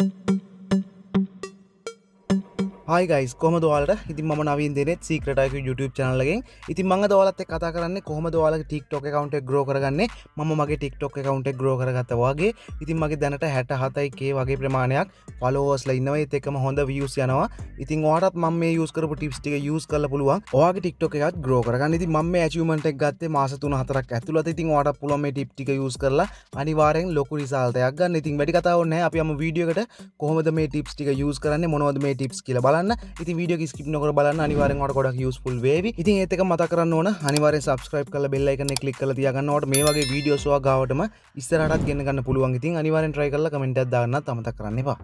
thank you hi guys කොම දවාලට ඉතින් ම නවින් දෙන සීක්‍රටයක YouTube චනලගෙන් ඉතින් මඟ දවලත් කතා කරන්න කොහම දවාල ටික්ටොක් කවන්ට ග්‍රෝ කරගන්න ම මගේ ටික්ටොක් කවන්ට ග්‍රෝ කරගතවාගේ ඉතින් මගේ දැනට හැට හතයිකේ වගේ ප්‍රමාණයක් පලෝස්ල ඉන්නවයි එකම හොඳ වියස් යනවා ඉතින් වාටත් ම මේ යස්කරපු ටිප්ටික යස් කල පුළුවන් වාගේ ටික්ටොක් එකත් ග්‍රෝ කරගන්න ඉති ම ඇචුමට ගත්තේ මාසතුන හතරක් ඇතුලත ඉතින් වාට පුළොම ටිප්ටික යස් කරලා අනිවාරෙන් ලොකු රිසාල්තයක් ගන්න ඉතින් වැඩි කතාවන්න අපම වීඩියකට කොහොමද මේ ටිප්ටික යස් කරන්න මොනොද මේ ටිප්ස් කියල බල කරන්න ඉති වීඩිය ස්කිප් නොක බලන්න අනිවාරෙන්ට ගොඩක් යස්පුල් වේ ඉතින් ඒතක මත කරන්න ඕන අනිවාර සබස්ක්‍රයිප් කල බෙල්ල එකන කලික් කල තියගන්නවට මේ වගේ වීඩියෝස්වා ගාවටම ඉස්තරටත් ගෙන්ගන්න පුළුවන් ඉතින් අනිවාරෙන් ට්‍රයි කල කමෙන්ටත් දාන්න තමත කරන්නවා.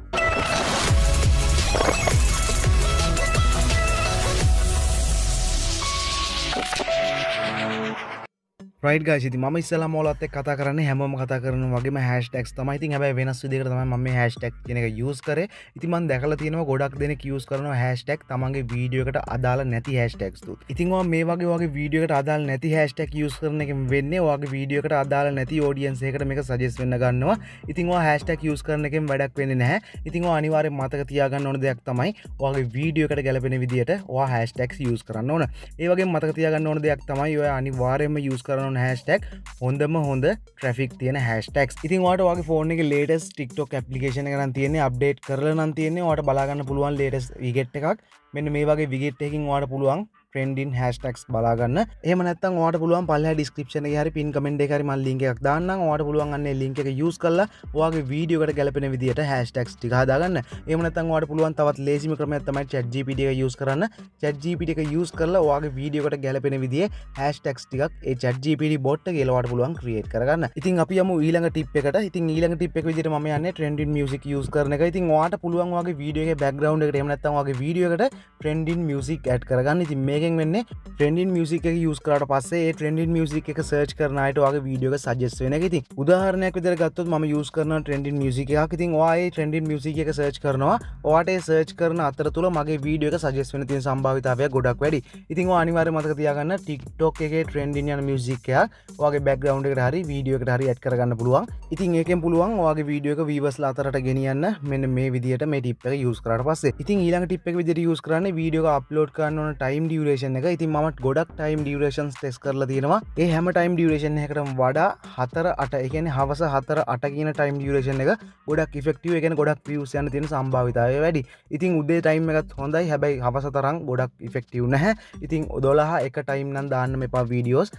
රයිට ගසිති ම ඉස්සල මොලත් කතා කරන්න හැම කතා කරන වගේ හැස්ටක් තමයිති හැබයි වෙනස් විදිකර තම ම හැස්ටක් කියන එක යස් කර ඉතිමන් දැකල තියෙන ගොඩක් දෙන කියස් කරන හැස්ටක් තමන්ගේ වීඩියකට අදාල නැති හැස්ටක්තු ඉතින්වා මේ වගේ වගේ වීඩියකට අදාල් නැති හැස්ටක් යස් කරන එක වෙන්න වගේ වීඩියකට අදාල නැති ෝඩියන්සේකට මේ සජෙස් වන්න ගන්නවා ඉතින්වා හැස්ටක් යස් කරන එකෙන් වැඩක් වෙන්න නැහැ ඉතින්වා අනිවාරය මතක තියාගන්න ඕන දෙයක් තමයි වගේ වීඩියකට ගැලපෙන විදිට වා හැස්ටක් යස් කරන්න ඕන ඒවගේ මතක තියාගන්න ඕන දෙයක් තමයි ඔය අනිවාරයම යස් කරන ඕන හැස්ටක් හොඳම හොඳ ට්‍රෆික් තියෙන හැස්ටක් ඉතින් වාට වගේ ෆෝන එක ලේටස් ටික්ටොක් පපිේෂන කරන තියන්නේ අප්ඩේට් කරලන තියන්නේ වාට බලාගන්න පුළුවන් ලේටස් විගෙට් එකක් මෙන්න මේ වගේ විගෙට් එකින් වාට පුළුවන් ට්‍රෙන්ඩින් හැස්ටක්ස් බලාගන්න එමනත් වාට පුළුවන් පල්ල ඩිස්ක්‍රපෂන හරි පින් කමෙන්ඩ එකරි මල් ලින්කක් දන්න වාට පුළුවන්න්න ලින්ක එක යස් කල්ලා වගේ වීඩියෝකට ගැලපෙන විදිට හැස්ටක්ස් ටිහදාගන්න එමනත් වාට පුළුවන් තවත් ලේසිම ක්‍රම ඇතමයි චැජිපිට යස් කරන්න චැජිපිට එක යස් කරලා වගේ වීඩියෝකට ගැලපෙන විදිිය හැස්ටක්ස් ටිකක් ඒ චැජිපිට බොට් ගෙලවට පුළුවන් ක්‍රියට කරන්න ඉතින් අපි යම ඊළඟ ටිප් එකට ඉතින් ඊළඟ ටිප් එක විදිට ම යන්න ට්‍රෙන්ඩින් මියසික් යස් කරන එක ඉතින් වාට පුළුවන්ගේ වීඩියගේ බැග්‍රවන්් එකට එමනත්තන්ගේ වීඩියෝකට ට්‍රෙන්ඩින් මියසික් ඇඩ් කරගන්න ඉතින් මේක මේකෙන් වෙන්න ට්‍රෙන්ඩින් මියසික යස් කරට පස්සේ ට්‍රෙන්ඩින් මියසික එක සර්ච් කරනයට වගේ වීඩියෝක සජස් වෙන ති උදාහරනයක් විදර ගත්තුත් ම යස් කරන ට්‍රෙන්ඩින් මියසික ඉතින් වායි ට්‍රෙන්ඩින් මියසික එක සර්ච් කරනවා වාට සර්ච් කරන අතර තුළ මගේ වීඩියෝක සජස් වෙන තින් සම්භාවිතාවය ගොඩක් වැඩි ඉතින් අනිවාර මතක තියාගන්න ටික්ටොක් එක ට්‍රෙන්ඩින් යන මියසිකයක් වගේ බැක්ග්‍රවන්් එක හරි වීඩියෝක හරි ඇත් කරගන්න පුළුවන් ඉතින් ඒකෙන් පුළුවන් වගේ වීඩියෝක වීවස්ලා අතරට ගෙනියන්න මෙන්න මේ විදිට මේ ටිප්ක යස් කරට පස්සේ ඉතින් ඊළඟ ටිප්ක විදිර යස් කරන්න වීඩියෝ අප්ලෝඩ් කරන්න ටයිම් ිය ඩියරේෂන් එක ඉතින් මට ගොඩක් ටයිම් ඩියරේෂන්ස් ටෙස් කරල තියෙනවා ඒ හැම ටයිම් ඩියරේෂන් එකට වඩා හතර අට එකන හවස හතර අට කියන ටයිම් ඩියරේෂන් එක ගොඩක් ෆෙක්ටව එකෙන ගොඩක් ියසයන තියෙන සම්භාවිතාව වැඩි ඉතින් උදේ ටයිම් එකත් හොඳයි හැබැයි හවස තරම් ගොඩක් ෆෙක්ටව නැහැ ඉතින් ඔදොලහ එක ටයිම් නම් දාන්න එපා වීඩියෝස්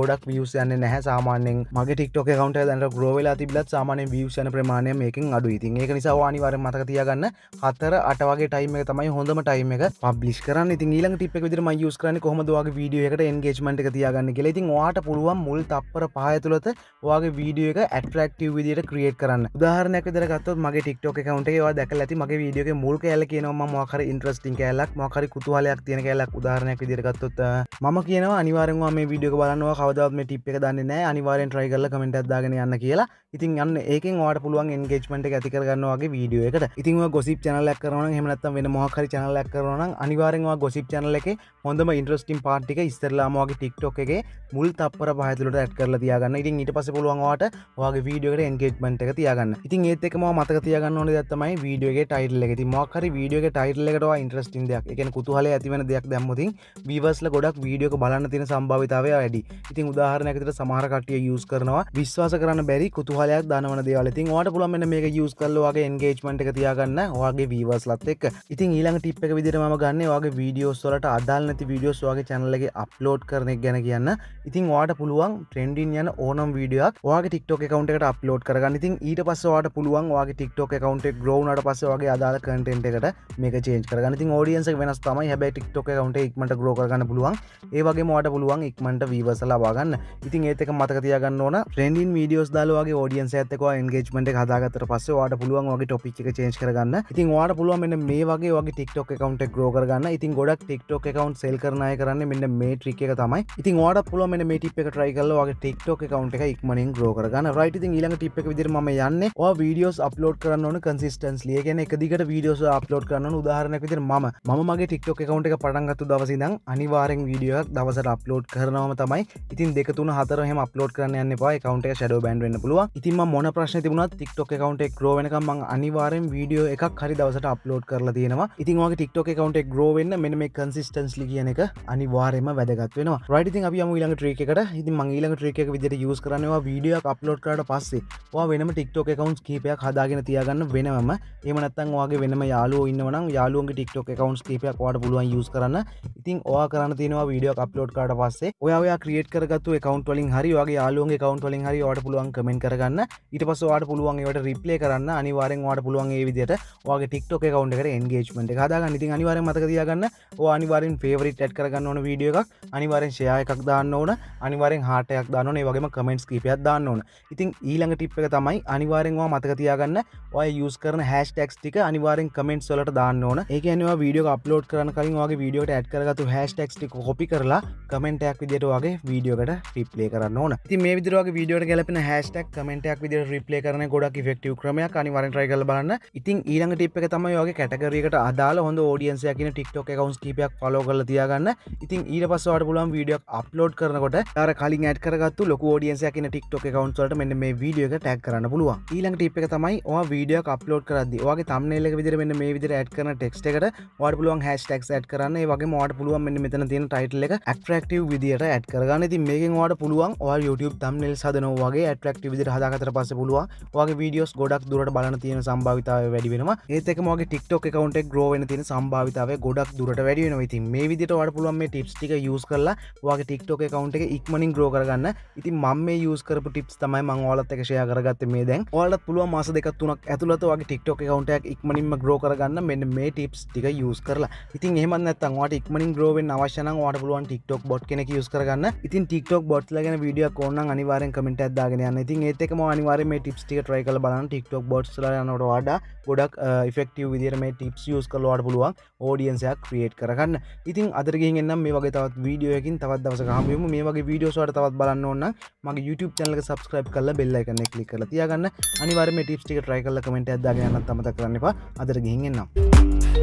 ගොඩක් වියසයන්න නැහැ සාමානෙන් මගේ ටික්ටොක කවන්ට දැනට ග්‍රෝවෙලා තිබලත් සාමානය වියෂන ප්‍රමාණය මේකින් අඩු ඉතින් ඒක නිසාවානිවර මතක තියගන්න හතර අටවගේ ටයිම තමයි හොඳම ටයිම එක පබ්ලිස් කරන්න ඉතින් ඊළඟ ටිප් විදිර ම යස්කරන කොහමදවාගේ වීඩිය එකට එන්ගේජ්මට එක තියාගන්න කෙ ඉතින් වාට පුළුවන් මුල් තප්පර පහය තුළත වගේ වීඩිය එක ඇටරක්ටව විදිට ක්‍රියට් කරන්න දාරනක දරගත් මගේ ටික්ටෝක කවන්ටේවා දැක ඇති මගේ වීඩියගේ මුල් කෑල කියනවම මහර ඉන්ට්‍රස්ටිං කෑලක් මහරි කුතුහලයක් තියෙන කෑලක් උදාරනයක් දිරගත්තොත් ම කියන අනිවාරවා මේ විඩිය බලන්නවා කවදත්ම ටිප් එක දන්න නෑ අනිවාරෙන් ට්‍රයි කල කමට අදදාගෙන යන්න කියලා ඉතින් යන්න ඒකෙන් වාට පුළුවන් එන්ගේජ්මට ඇතිකරගන්නවාගේ වීඩිය එකට ඉතින් ගොසිප් චනලක් කරන හමනත්තම් වෙන මහකරි චනලක් කරන අනිවාරෙන්වා ගොසිප් චනල එක හොඳම ඉන්ට්‍රස්ටිම් පාටික ඉස්තරලාමගේ ටික්ටොක්ගේ මුල් තපර පහතුලට ඇත් කරල තියගන්න ඉතින් ඉට පස පුළුවන්වාට වගේ වීඩියෝට එන්ගේට්මට එක තියගන්න ඉතින් ඒත්තකම මතක තියගන්න ඕන දත්තමයි වීඩියෝගේ ටයිල් එකති මක්කර වීඩියෝගේ ටයිල් එකට ඉන්ට්‍රස්ටින් දෙයක් එක කුතුහල ඇතිවන දෙයක් දැම්මති වීවස්ල ගොඩක් වීඩියෝක බලන්න තින සම්භාවිතාවය වැඩි ඉතින් උදාහරණයකතට සමහරකටිය යස් කරනවා විශ්වාස කරන්න බැරි කුතුහලයක් දනවන දේවලතින් වාට පුළමෙන මේක යස් කල්ලවාගේ එන්ගේජ්මට එක තියාගන්න වගේ වීවස්ලත් එක් ඉතින් ඊළඟ ටිප් එක විදිරම ගන්න වගේ වීඩියෝස්වලට අදල් නැති වීඩියෝස් වගේ චැනල්ලගේ අප්ලෝඩ් කරනෙක් ගැන කියන්න ඉතින් වාට පුළුවන් ට්‍රෙන්ඩින් යන ඕනම් වීඩියක් වගේ ටික්ටෝක කකවන්ට එකට අප්ලෝඩ් කරගන්න ඉතින් ඊට පස්සවාට පුළුවන් වගේ ටික්ටෝක කකවන්ට ග්‍රෝනට පස වගේ අදාල කටෙන්ට එකට මේක චේන් කරගන ති ෝඩියන්ස වෙනස් තමයි හැබයි ටික්ටෝක කකවන්ට එක්මට ග්‍රෝගන්න පුළුවන් ඒවගේ මට පුළුවන් එක්මට වීවසලාවාගන්න ඉතින් ඒතක මතකතියගන්න ඕන ට්‍රෙන්ඩින් වීඩියෝස් දාලවාගේ ෝඩියන්ස ඇතක එන්ගේජ්මට හදාගතර පස්ස වාට පුළුවන් වගේ ටොපික් චේන් කරගන්න ඉතින් වාට පුළුවන් මෙන්න මේ වගේ වගේ ටික්ටෝක කකවන්ට ග්‍රෝගන්න ඉතින් ගොඩක් ටික්ටෝක කකවන්් සෙල් කරනය කරන්න මෙන්න මේ ට්‍රික් එක තමයි ඉතින් වාට පුල මෙ ටිප් එක ට්‍රයිකල්ල වගේ ටෙක්ටෝක කවන්ට එක ඉක්මනින් ග්‍රෝකරගන්න රයිට ඉතින් ඊළඟ ටිප් එක විදිරම යන්න වීඩියෝස් අප්ලෝඩ් කරන්න ඕන කන්සිස්ටන්ස් ලියගෙන එක දිගට වීඩියෝස් අප්ලෝඩ් කරන්න උදාහරණක විදිර ම මමගේ ටික්ටෝක කවන්ට එක පටන්ගත්තු දවසිදං අනිවාරෙන් වීඩියක් දවසට අප්ලෝඩ් කරනවම තමයි ඉතින් දෙකතුන හතරහම අප්ලෝඩ් කරන්න යන්න පා කවන්ට ෂඩ බන්ඩ පුළුව ඉතින් මොන ප්‍රශ්න තිබුණත් ටික්ටොක් කවන්ට ග්‍රෝවනකම අනිවාරෙන් වීඩියෝ එකක් හරි දවසට අප්ලෝඩ් කරලා තියෙනවා ඉතින්වාගේ ටික්ටොක් කවන්ට ග්‍රෝවෙන්න මෙ මේ කන්සිස්ටන්ස් ලි කියන එක අනිවාරයම වැදගත් වෙන රයිටති අප ම ඊළඟ ට්‍රේකට හිති මංගේලක ට්‍රේක විදිට යස් කරනවා වීඩියක් අප්ලෝඩ් කරට පස්සේ වෙනම ටික්ටෝක කවුන්ස් කීපයක් හදාගෙන තියගන්න වෙනම එමනත්තන් වගේ වෙනම යාලෝ ඉන්නවන යාලුවන්ගේ ටික්ටෝක කවුන්ස් කීපයක් වාට පුළුවන් යස් කරන්න ඉතින් ඕ කරන්න තියෙනවා වීඩියෝ අප්ලෝඩ් කාට පස්සේ ඔයා ක්‍රියට කරගත්තු කවන්ටවලින් හරි වගේ යාලුවන්ගේ කවන්ටවලින් හරි වාට පුළුවන් කමෙන් කරගන්න ඉට පස වාට පුළුවන් ඒට රිප්ලේ කරන්න අනිවාරෙන් වාට පුළුවන් ඒ විදිට වගේ ටික්ටෝක කවන්ට එන්ගේමට හදාගන්න ඉතින් අනිවාරෙන් මතක තියගන්න අනිවාරෙන් පේ ෆෙවරිට ඇට් කරගන්න ඕන වීඩිය එකක් අනිවරෙන් ෂයා එකක් දාන්න ඕන අනිවරෙන් හටයක් දාන්නන වගේම කමෙන්ට්ස් කීපයක් දාන්න ඕන ඉතින් ඊළඟ ටිප් එක තමයි අනිවාරෙන්වා මතකතියාගන්න ඔය යස් කරන හැස්ටක්ස් ටික අනිවාරෙන් කමෙන්ට් වලට දාන්න ඕන ඒකනවා වීඩියෝ අප්ලෝඩ් කරන කලින් වගේ වීඩියට ඇඩ් කරගතු හැස්ටක්ස් ටික කොපි කරලා කමෙන්ටයක් විදිට වගේ වීඩියෝකට රිප්ලේ කරන්න ඕන ති මේ විදිරගේ වීඩියට ගැලපෙන හැස්ටක් කමෙන්ටයක් විදිර රිප්ලේ කරන ගොඩක් ෆෙක්ටව ක්‍රමයක් අනිවරටයි කල බලන්න ඉතින් ඊළඟ ටිප් එක තමයි වගේ කැටකරකට අදාල හොඳ ෝඩියන්සයකින ටික්ටොක් එකවුන් කීපයක් පලෝගල තියාගන්න ඉතින් ඊට පස්සවට පුළුවන් වීඩියක් අප්ලෝඩ් කරනකොට අර කලින් ඇඩ් කරගත්තු ලොක ෝඩියන්සයක් කියන ටික්ටොක් කවන්සලට මෙන්න මේ වීඩියක ටැක් කරන්න පුළුවන් ඊළඟ ටිප් එක තමයි ඔයා වීඩියක් අප්ලෝඩ් කරද්දි ඔයාගේ තම්නේල් එක විදිහට මෙන්න මේ විදිහට ඇඩ් කරන ටෙක්ස්ට් එකට ඔයාට පුළුවන් හෑෂ්ටැග්ස් ඇඩ් කරන්න ඒ වගේම ඔයාට පුළුවන් මෙන්න මෙතන තියෙන ටයිටල් එක ඇට්‍රැක්ටිව් විදිහට ඇඩ් කරගන්න ඉතින් මේකෙන් ඔයාට පුළුවන් ඔයා YouTube තම්නේල්ස් හදනවා වගේ ඇට්‍රැක්ටිව් විදිහට හදාගත්තට පස්සේ පුළුවන් ඔයාගේ වීඩියෝස් ගොඩක් දුරට බලන තියෙන සම්භාවිතාවය වැඩි වෙනවා ඒත් එකම ඔයාගේ ටික්ටොක් account එක grow වෙන තියෙන සම්භාවිතාවය ගොඩක් දුරට වැඩි වෙනවා ඉතින් මේ විදිට වට පුළුවන් මේ ටිප්ස් ටික යස් කරලා වගේ ටික්ටෝක කවන්් එක ඉක්මනින් ග්‍රෝ කරගන්න ඉති මම මේ යස් කරපු ටිප්ස් තමයි මං ඕලත් එක ෂය කරගත්ත මේ දැන් ඕලත් පුළුව මාස දෙක තුනක් ඇතුළත වගේ ටික්ටෝක කවන්ටයක් ඉක්මනින්ම ග්‍රෝ කරගන්න මෙන්න මේ ටිප්ස් ටික යස් කරලා ඉතින් එහමත් ට ඉක්මනින් ග්‍රෝවෙන් අවශ්‍යන වට පුළුවන් ටික්ටෝක් බොට් කෙනෙ යස් කරගන්න ඉතින් ටික්ටෝක් බොට් ලගෙන විඩිය කෝන්න අනිවාරෙන් කමට අදදාගෙන යන්න ඉතින් ඒතකම අනිවාර මේ ටිප්ස් ටික ට්‍රයි කල බලන්න ටික්ටෝක් බොට්ස් ලනට වඩා ගොඩක් ෆෙක්ටව විදිරම ටිප්ස් යස් කලවාට පුළුවන් ෝඩියන්සයක් ක්‍රියේට් කරගන්න ඉතින් ඉතින් අදරගෙන් එන්නම් මේ වගේ තවත් වීඩියෝයකින් තවත් දවස හමයම මේ වගේ වීඩියෝස්වට තවත් බලන්න ඕන්න මගේ YouTube චැනල සබස්ක්‍රයිබ් කල බෙල්ල එකන කලි කල තියගන්න අනිවරම ටිප්ටික ට්‍රයි කල්ල කමෙන්ට අදදාගන්න තමත කරන්නවා අදරගෙන් එන්නම්.